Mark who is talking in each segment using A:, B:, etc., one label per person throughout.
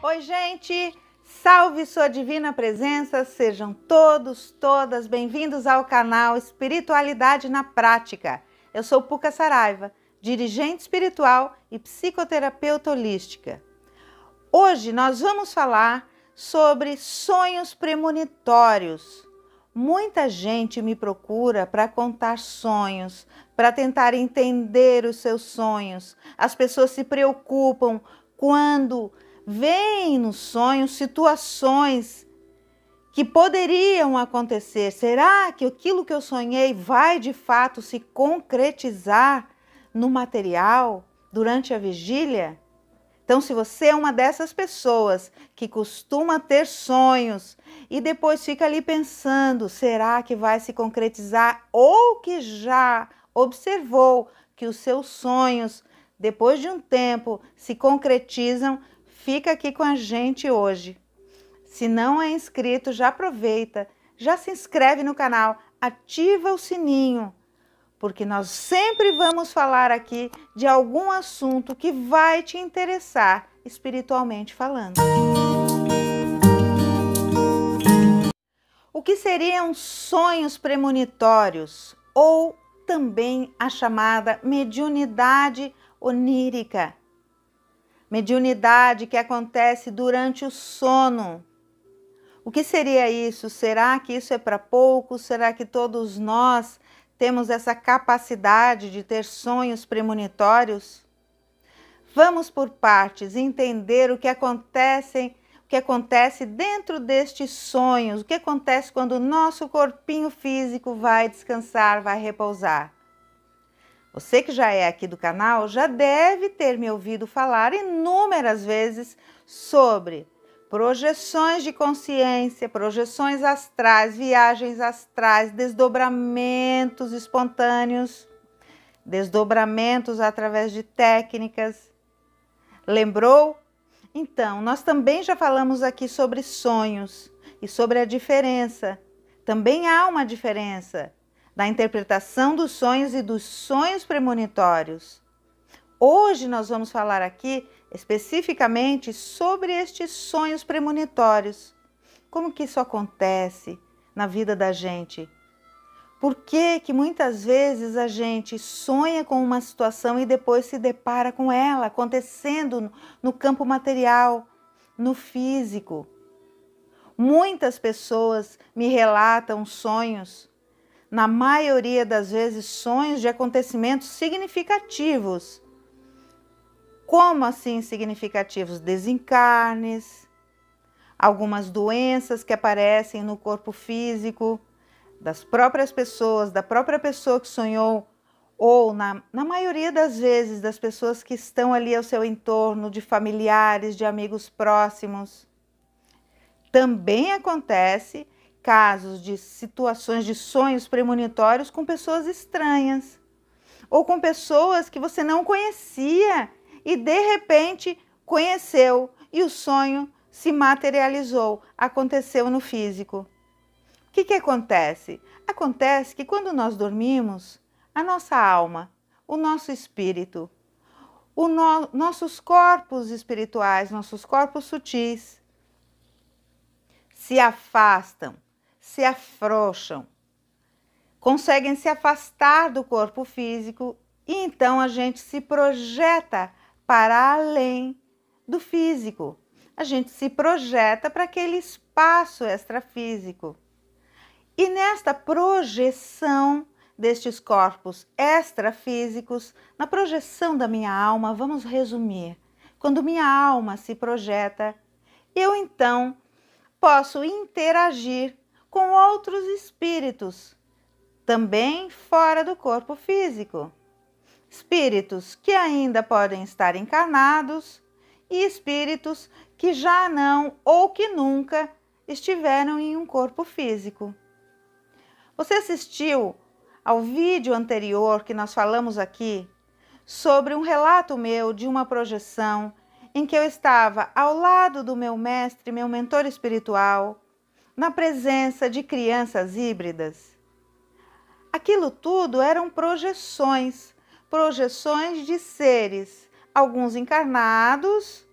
A: Oi, gente! Salve sua divina presença, sejam todos, todas bem-vindos ao canal Espiritualidade na Prática. Eu sou Puca Saraiva, dirigente espiritual e psicoterapeuta holística. Hoje nós vamos falar sobre sonhos premonitórios. Muita gente me procura para contar sonhos, para tentar entender os seus sonhos. As pessoas se preocupam quando Vêm nos sonhos situações que poderiam acontecer. Será que aquilo que eu sonhei vai de fato se concretizar no material durante a vigília? Então, se você é uma dessas pessoas que costuma ter sonhos e depois fica ali pensando, será que vai se concretizar ou que já observou que os seus sonhos, depois de um tempo, se concretizam, Fica aqui com a gente hoje. Se não é inscrito, já aproveita, já se inscreve no canal, ativa o sininho, porque nós sempre vamos falar aqui de algum assunto que vai te interessar espiritualmente falando. O que seriam sonhos premonitórios ou também a chamada mediunidade onírica? mediunidade que acontece durante o sono. O que seria isso? Será que isso é para poucos? Será que todos nós temos essa capacidade de ter sonhos premonitórios? Vamos por partes entender o que acontece, o que acontece dentro destes sonhos, o que acontece quando o nosso corpinho físico vai descansar, vai repousar. Você que já é aqui do canal já deve ter me ouvido falar inúmeras vezes sobre projeções de consciência, projeções astrais, viagens astrais, desdobramentos espontâneos, desdobramentos através de técnicas. Lembrou? Então, nós também já falamos aqui sobre sonhos e sobre a diferença. Também há uma diferença da interpretação dos sonhos e dos sonhos premonitórios. Hoje nós vamos falar aqui especificamente sobre estes sonhos premonitórios. Como que isso acontece na vida da gente? Por que que muitas vezes a gente sonha com uma situação e depois se depara com ela acontecendo no campo material, no físico? Muitas pessoas me relatam sonhos na maioria das vezes, sonhos de acontecimentos significativos. Como assim significativos? Desencarnes, algumas doenças que aparecem no corpo físico das próprias pessoas, da própria pessoa que sonhou, ou na, na maioria das vezes das pessoas que estão ali ao seu entorno, de familiares, de amigos próximos. Também acontece casos de situações de sonhos premonitórios com pessoas estranhas ou com pessoas que você não conhecia e de repente conheceu e o sonho se materializou, aconteceu no físico. O que, que acontece? Acontece que quando nós dormimos, a nossa alma, o nosso espírito, o no nossos corpos espirituais, nossos corpos sutis se afastam se afrouxam, conseguem se afastar do corpo físico e então a gente se projeta para além do físico. A gente se projeta para aquele espaço extrafísico. E nesta projeção destes corpos extrafísicos, na projeção da minha alma, vamos resumir. Quando minha alma se projeta, eu então posso interagir com outros espíritos, também fora do corpo físico. Espíritos que ainda podem estar encarnados e espíritos que já não ou que nunca estiveram em um corpo físico. Você assistiu ao vídeo anterior que nós falamos aqui sobre um relato meu de uma projeção em que eu estava ao lado do meu mestre, meu mentor espiritual, na presença de crianças híbridas. Aquilo tudo eram projeções, projeções de seres, alguns encarnados,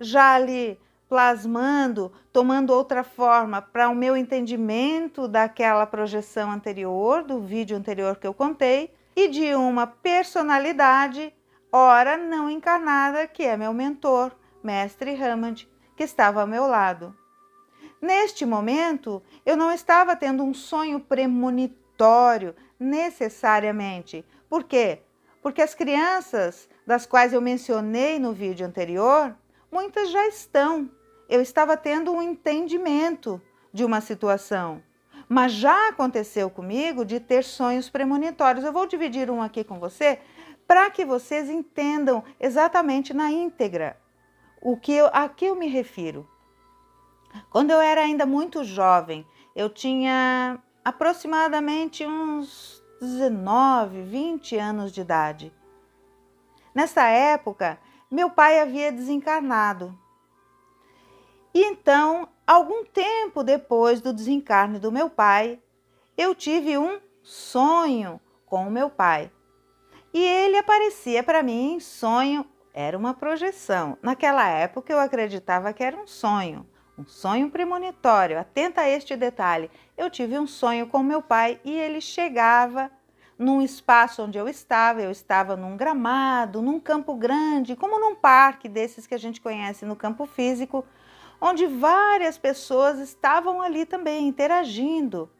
A: já ali plasmando, tomando outra forma para o meu entendimento daquela projeção anterior, do vídeo anterior que eu contei, e de uma personalidade, ora não encarnada, que é meu mentor, mestre Ramand, que estava ao meu lado. Neste momento, eu não estava tendo um sonho premonitório necessariamente. Por quê? Porque as crianças das quais eu mencionei no vídeo anterior, muitas já estão. Eu estava tendo um entendimento de uma situação. Mas já aconteceu comigo de ter sonhos premonitórios. Eu vou dividir um aqui com você para que vocês entendam exatamente na íntegra o que eu, a que eu me refiro. Quando eu era ainda muito jovem, eu tinha aproximadamente uns 19, 20 anos de idade. Nessa época, meu pai havia desencarnado. E então, algum tempo depois do desencarne do meu pai, eu tive um sonho com o meu pai. E ele aparecia para mim em sonho, era uma projeção. Naquela época eu acreditava que era um sonho um sonho premonitório, atenta a este detalhe. Eu tive um sonho com meu pai e ele chegava num espaço onde eu estava. Eu estava num gramado, num campo grande, como num parque desses que a gente conhece no campo físico, onde várias pessoas estavam ali também interagindo.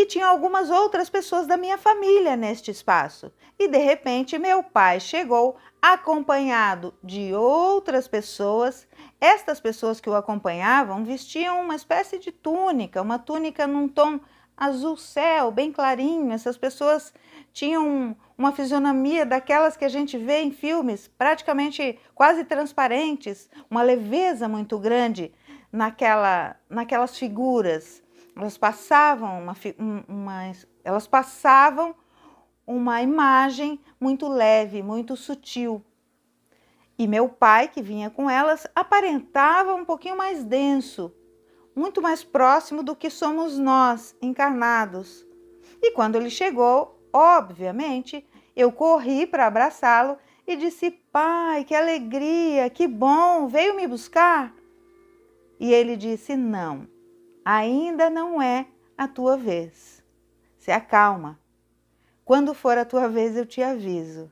A: E tinha algumas outras pessoas da minha família neste espaço. E de repente, meu pai chegou acompanhado de outras pessoas. Estas pessoas que o acompanhavam vestiam uma espécie de túnica, uma túnica num tom azul céu, bem clarinho. Essas pessoas tinham uma fisionomia daquelas que a gente vê em filmes, praticamente quase transparentes, uma leveza muito grande naquela, naquelas figuras elas passavam uma, uma, elas passavam uma imagem muito leve, muito sutil. E meu pai, que vinha com elas, aparentava um pouquinho mais denso, muito mais próximo do que somos nós, encarnados. E quando ele chegou, obviamente, eu corri para abraçá-lo e disse: Pai, que alegria, que bom, veio me buscar? E ele disse: Não, ainda não é a tua vez. Se acalma. Quando for a tua vez, eu te aviso.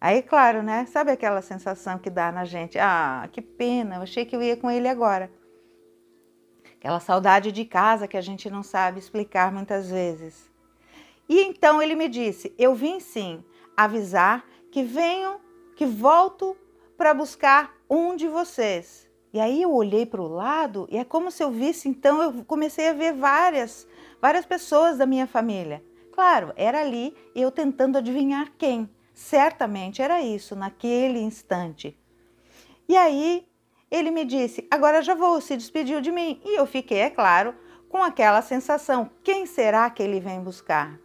A: Aí, claro, né? Sabe aquela sensação que dá na gente? Ah, que pena, eu achei que eu ia com ele agora. Aquela saudade de casa que a gente não sabe explicar muitas vezes. E então ele me disse: Eu vim sim avisar que venho, que volto para buscar um de vocês. E aí eu olhei para o lado e é como se eu visse, então eu comecei a ver várias, várias pessoas da minha família. Claro, era ali eu tentando adivinhar quem. Certamente era isso naquele instante. E aí ele me disse: "Agora já vou", se despediu de mim e eu fiquei, é claro, com aquela sensação: quem será que ele vem buscar?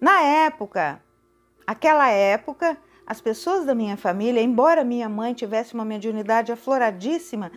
A: Na época, aquela época, as pessoas da minha família, embora minha mãe tivesse uma mediunidade afloradíssima,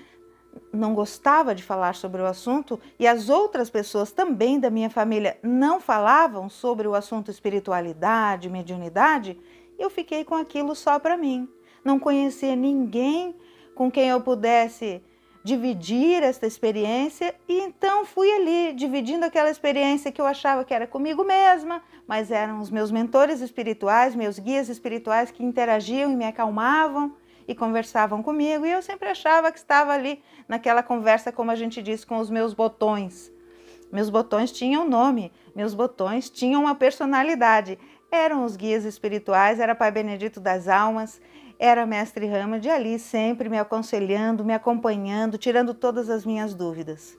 A: não gostava de falar sobre o assunto e as outras pessoas também da minha família não falavam sobre o assunto espiritualidade, mediunidade, eu fiquei com aquilo só para mim. Não conhecia ninguém com quem eu pudesse dividir esta experiência e então fui ali dividindo aquela experiência que eu achava que era comigo mesma, mas eram os meus mentores espirituais, meus guias espirituais que interagiam e me acalmavam e conversavam comigo e eu sempre achava que estava ali naquela conversa como a gente diz com os meus botões. Meus botões tinham nome, meus botões tinham uma personalidade. Eram os guias espirituais, era Pai Benedito das Almas, era mestre Rama de ali, sempre me aconselhando, me acompanhando, tirando todas as minhas dúvidas.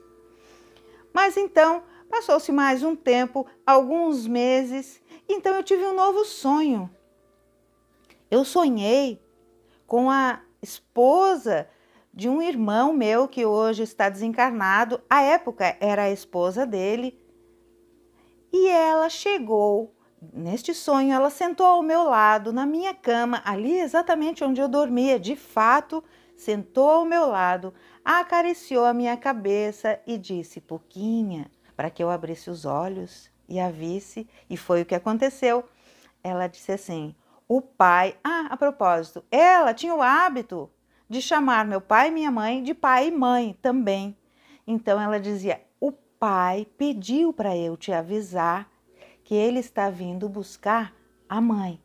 A: Mas então, passou-se mais um tempo, alguns meses, então eu tive um novo sonho. Eu sonhei com a esposa de um irmão meu que hoje está desencarnado, à época era a esposa dele, e ela chegou Neste sonho, ela sentou ao meu lado, na minha cama, ali exatamente onde eu dormia, de fato, sentou ao meu lado, acariciou a minha cabeça e disse: Pouquinha, para que eu abrisse os olhos e a visse, e foi o que aconteceu. Ela disse assim: O pai. Ah, a propósito, ela tinha o hábito de chamar meu pai e minha mãe de pai e mãe também. Então ela dizia: O pai pediu para eu te avisar que ele está vindo buscar a mãe.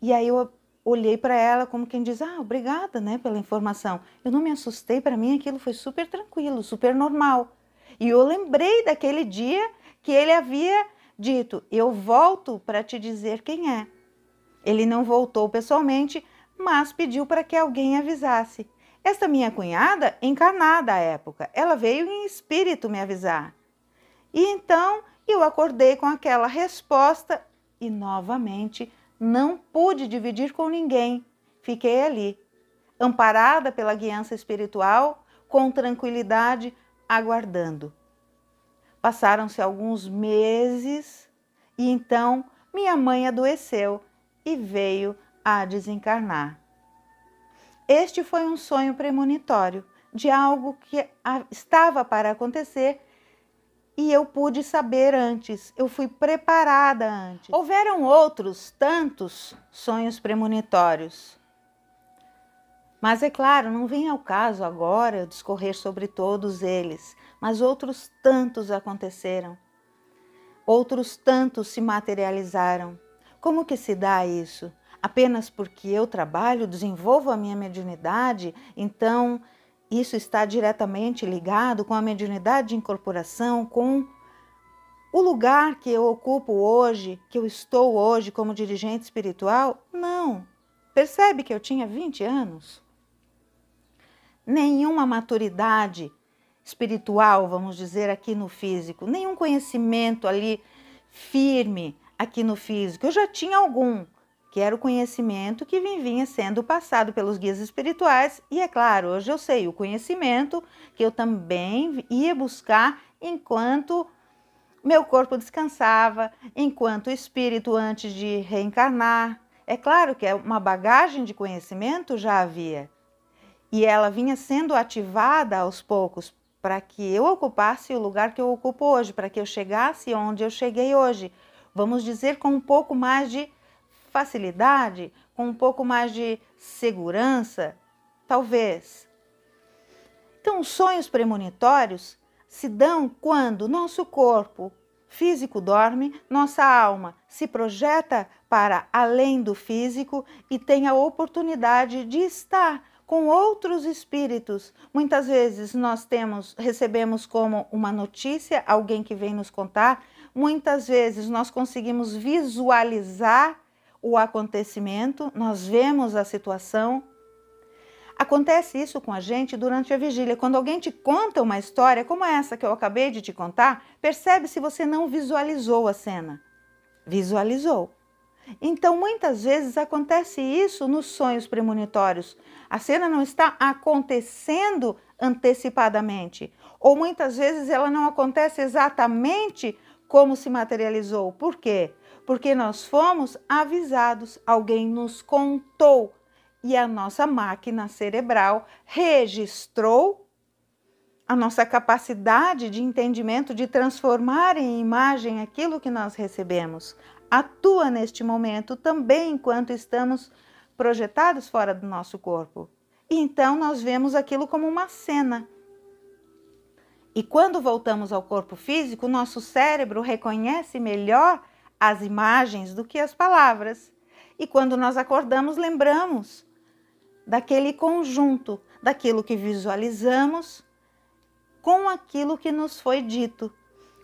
A: E aí eu olhei para ela como quem diz: "Ah, obrigada, né, pela informação". Eu não me assustei, para mim aquilo foi super tranquilo, super normal. E eu lembrei daquele dia que ele havia dito: "Eu volto para te dizer quem é". Ele não voltou pessoalmente, mas pediu para que alguém avisasse. Esta minha cunhada, encarnada à época, ela veio em espírito me avisar. E então eu acordei com aquela resposta e novamente não pude dividir com ninguém. Fiquei ali, amparada pela guiança espiritual, com tranquilidade, aguardando. Passaram-se alguns meses e então minha mãe adoeceu e veio a desencarnar. Este foi um sonho premonitório de algo que estava para acontecer e eu pude saber antes, eu fui preparada antes. Houveram outros tantos sonhos premonitórios. Mas é claro, não vem ao caso agora eu discorrer sobre todos eles, mas outros tantos aconteceram. Outros tantos se materializaram. Como que se dá isso? Apenas porque eu trabalho, desenvolvo a minha mediunidade, então isso está diretamente ligado com a mediunidade de incorporação, com o lugar que eu ocupo hoje, que eu estou hoje como dirigente espiritual? Não. Percebe que eu tinha 20 anos? Nenhuma maturidade espiritual, vamos dizer, aqui no físico, nenhum conhecimento ali firme aqui no físico. Eu já tinha algum, que era o conhecimento que vinha sendo passado pelos guias espirituais, e é claro, hoje eu sei o conhecimento que eu também ia buscar enquanto meu corpo descansava, enquanto o espírito antes de reencarnar. É claro que é uma bagagem de conhecimento já havia, e ela vinha sendo ativada aos poucos para que eu ocupasse o lugar que eu ocupo hoje, para que eu chegasse onde eu cheguei hoje. Vamos dizer com um pouco mais de facilidade, com um pouco mais de segurança? Talvez. Então, sonhos premonitórios se dão quando nosso corpo físico dorme, nossa alma se projeta para além do físico e tem a oportunidade de estar com outros espíritos. Muitas vezes nós temos, recebemos como uma notícia alguém que vem nos contar, muitas vezes nós conseguimos visualizar o acontecimento, nós vemos a situação. Acontece isso com a gente durante a vigília. Quando alguém te conta uma história como essa que eu acabei de te contar, percebe se você não visualizou a cena. Visualizou. Então, muitas vezes acontece isso nos sonhos premonitórios. A cena não está acontecendo antecipadamente, ou muitas vezes ela não acontece exatamente como se materializou. Por quê? porque nós fomos avisados, alguém nos contou e a nossa máquina cerebral registrou a nossa capacidade de entendimento de transformar em imagem aquilo que nós recebemos. Atua neste momento também enquanto estamos projetados fora do nosso corpo. Então nós vemos aquilo como uma cena. E quando voltamos ao corpo físico, nosso cérebro reconhece melhor as imagens do que as palavras. E quando nós acordamos, lembramos daquele conjunto, daquilo que visualizamos com aquilo que nos foi dito,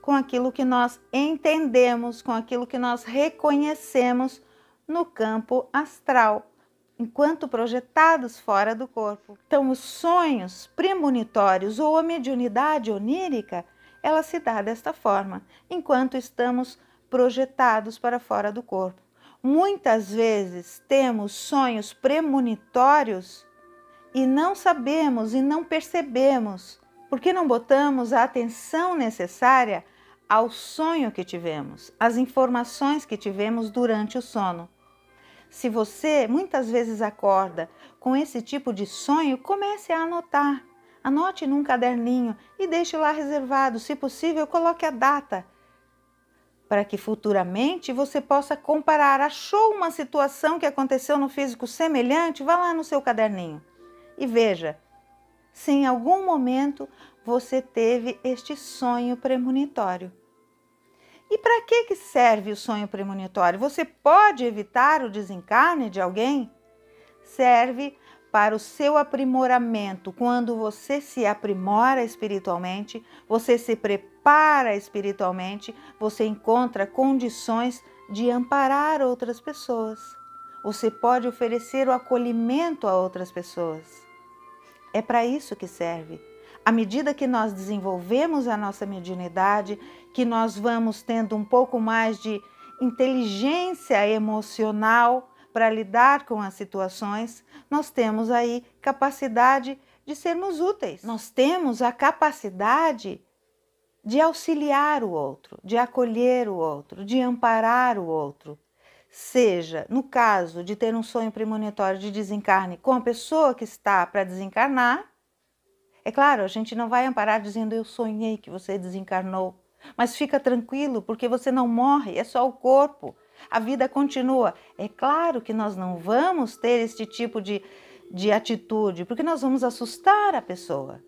A: com aquilo que nós entendemos, com aquilo que nós reconhecemos no campo astral, enquanto projetados fora do corpo. Então, os sonhos premonitórios ou a mediunidade onírica, ela se dá desta forma, enquanto estamos projetados para fora do corpo. Muitas vezes temos sonhos premonitórios e não sabemos e não percebemos porque não botamos a atenção necessária ao sonho que tivemos, às informações que tivemos durante o sono. Se você muitas vezes acorda com esse tipo de sonho, comece a anotar. Anote num caderninho e deixe lá reservado. Se possível, coloque a data para que futuramente você possa comparar. Achou uma situação que aconteceu no físico semelhante? Vá lá no seu caderninho e veja se em algum momento você teve este sonho premonitório. E para que, serve o sonho premonitório? Você pode evitar o desencarne de alguém? Serve para o seu aprimoramento. Quando você se aprimora espiritualmente, você se prepara ampara espiritualmente, você encontra condições de amparar outras pessoas. Você pode oferecer o acolhimento a outras pessoas. É para isso que serve. À medida que nós desenvolvemos a nossa mediunidade, que nós vamos tendo um pouco mais de inteligência emocional para lidar com as situações, nós temos aí capacidade de sermos úteis. Nós temos a capacidade de auxiliar o outro, de acolher o outro, de amparar o outro. Seja no caso de ter um sonho premonitório de desencarne com a pessoa que está para desencarnar, é claro, a gente não vai amparar dizendo eu sonhei que você desencarnou, mas fica tranquilo porque você não morre, é só o corpo. A vida continua. É claro que nós não vamos ter este tipo de, de atitude, porque nós vamos assustar a pessoa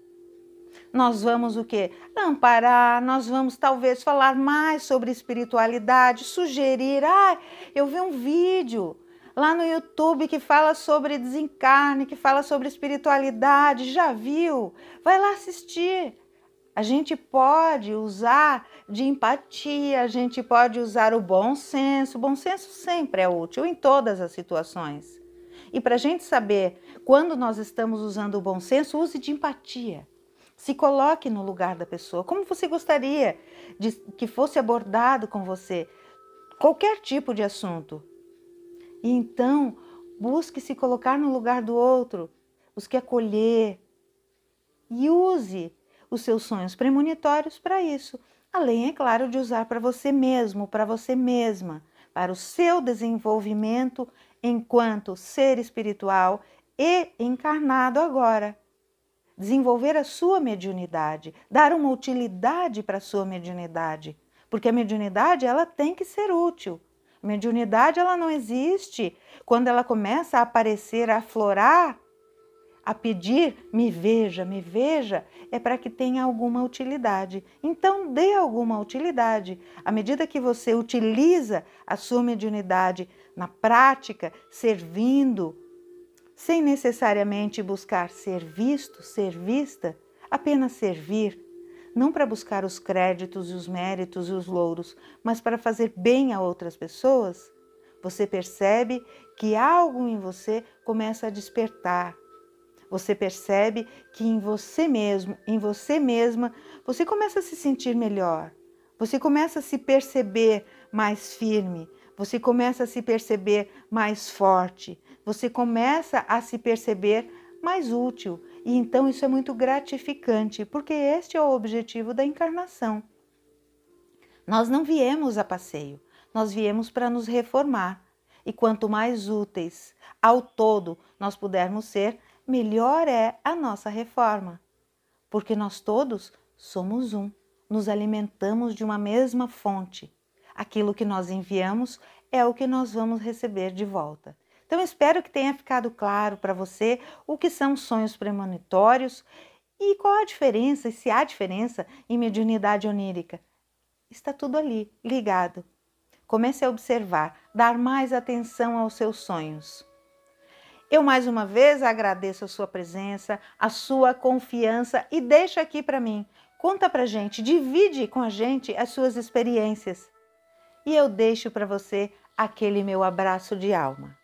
A: nós vamos o quê? Amparar, nós vamos talvez falar mais sobre espiritualidade, sugerir, ah, eu vi um vídeo lá no YouTube que fala sobre desencarne, que fala sobre espiritualidade, já viu? Vai lá assistir. A gente pode usar de empatia, a gente pode usar o bom senso. O bom senso sempre é útil em todas as situações. E para a gente saber quando nós estamos usando o bom senso, use de empatia. Se coloque no lugar da pessoa. Como você gostaria de que fosse abordado com você qualquer tipo de assunto? E então, busque se colocar no lugar do outro, busque acolher e use os seus sonhos premonitórios para isso. Além, é claro, de usar para você mesmo, para você mesma, para o seu desenvolvimento enquanto ser espiritual e encarnado agora desenvolver a sua mediunidade, dar uma utilidade para a sua mediunidade, porque a mediunidade ela tem que ser útil. A mediunidade ela não existe quando ela começa a aparecer, a aflorar, a pedir, me veja, me veja, é para que tenha alguma utilidade. Então dê alguma utilidade. À medida que você utiliza a sua mediunidade na prática, servindo, sem necessariamente buscar ser visto, ser vista, apenas servir, não para buscar os créditos e os méritos e os louros, mas para fazer bem a outras pessoas, você percebe que algo em você começa a despertar. Você percebe que em você mesmo, em você mesma, você começa a se sentir melhor. Você começa a se perceber mais firme, você começa a se perceber mais forte, você começa a se perceber mais útil, e então isso é muito gratificante, porque este é o objetivo da encarnação. Nós não viemos a passeio, nós viemos para nos reformar. E quanto mais úteis ao todo nós pudermos ser, melhor é a nossa reforma. Porque nós todos somos um, nos alimentamos de uma mesma fonte. Aquilo que nós enviamos é o que nós vamos receber de volta. Então, espero que tenha ficado claro para você o que são sonhos premonitórios e qual a diferença, e se há diferença, em mediunidade onírica. Está tudo ali, ligado. Comece a observar, dar mais atenção aos seus sonhos. Eu mais uma vez agradeço a sua presença, a sua confiança e deixa aqui para mim. Conta para gente, divide com a gente as suas experiências. E eu deixo para você aquele meu abraço de alma.